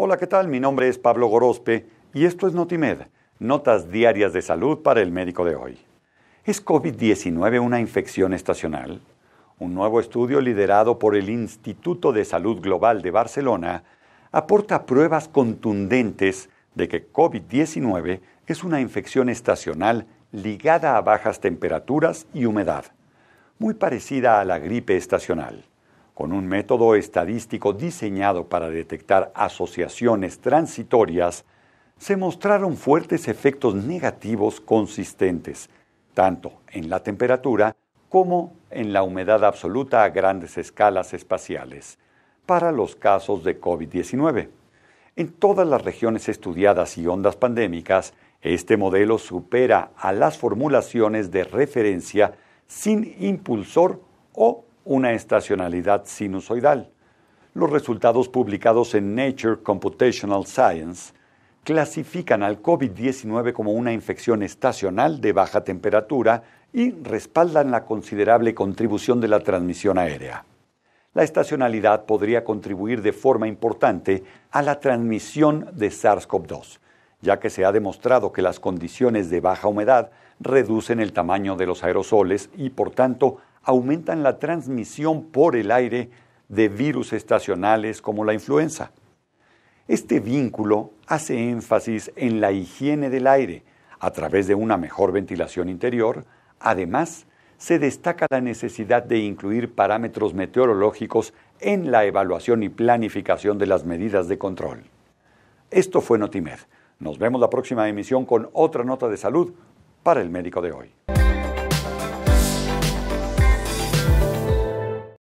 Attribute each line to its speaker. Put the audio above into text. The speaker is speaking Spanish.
Speaker 1: Hola, ¿qué tal? Mi nombre es Pablo Gorospe y esto es Notimed, notas diarias de salud para el médico de hoy. ¿Es COVID-19 una infección estacional? Un nuevo estudio liderado por el Instituto de Salud Global de Barcelona aporta pruebas contundentes de que COVID-19 es una infección estacional ligada a bajas temperaturas y humedad, muy parecida a la gripe estacional con un método estadístico diseñado para detectar asociaciones transitorias, se mostraron fuertes efectos negativos consistentes, tanto en la temperatura como en la humedad absoluta a grandes escalas espaciales, para los casos de COVID-19. En todas las regiones estudiadas y ondas pandémicas, este modelo supera a las formulaciones de referencia sin impulsor o una estacionalidad sinusoidal. Los resultados publicados en Nature Computational Science clasifican al COVID-19 como una infección estacional de baja temperatura y respaldan la considerable contribución de la transmisión aérea. La estacionalidad podría contribuir de forma importante a la transmisión de SARS-CoV-2, ya que se ha demostrado que las condiciones de baja humedad reducen el tamaño de los aerosoles y, por tanto, aumentan la transmisión por el aire de virus estacionales como la influenza. Este vínculo hace énfasis en la higiene del aire a través de una mejor ventilación interior. Además, se destaca la necesidad de incluir parámetros meteorológicos en la evaluación y planificación de las medidas de control. Esto fue Notimed. Nos vemos la próxima emisión con otra nota de salud para el médico de hoy.